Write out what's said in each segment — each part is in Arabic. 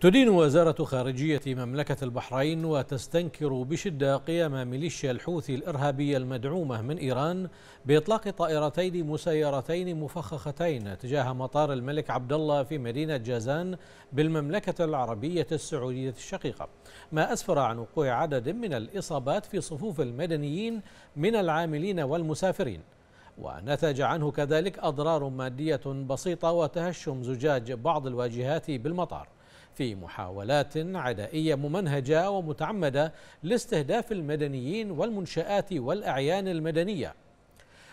تدين وزارة خارجية مملكة البحرين وتستنكر بشدة قيام ميليشيا الحوثي الإرهابية المدعومة من إيران بإطلاق طائرتين مسيرتين مفخختين تجاه مطار الملك عبد الله في مدينة جازان بالمملكة العربية السعودية الشقيقة ما أسفر عن وقوع عدد من الإصابات في صفوف المدنيين من العاملين والمسافرين ونتج عنه كذلك أضرار مادية بسيطة وتهشم زجاج بعض الواجهات بالمطار في محاولات عدائية ممنهجة ومتعمدة لاستهداف المدنيين والمنشآت والأعيان المدنية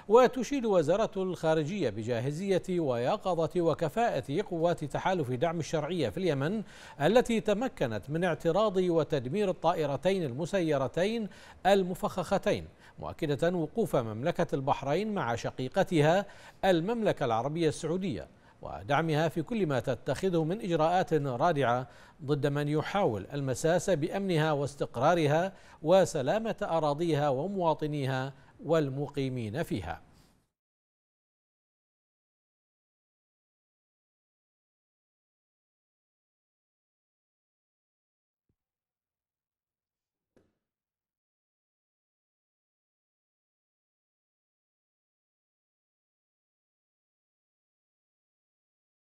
وتشيد وزارة الخارجية بجاهزية ويقظة وكفاءة قوات تحالف دعم الشرعية في اليمن التي تمكنت من اعتراض وتدمير الطائرتين المسيرتين المفخختين مؤكدة وقوف مملكة البحرين مع شقيقتها المملكة العربية السعودية ودعمها في كل ما تتخذه من اجراءات رادعه ضد من يحاول المساس بامنها واستقرارها وسلامه اراضيها ومواطنيها والمقيمين فيها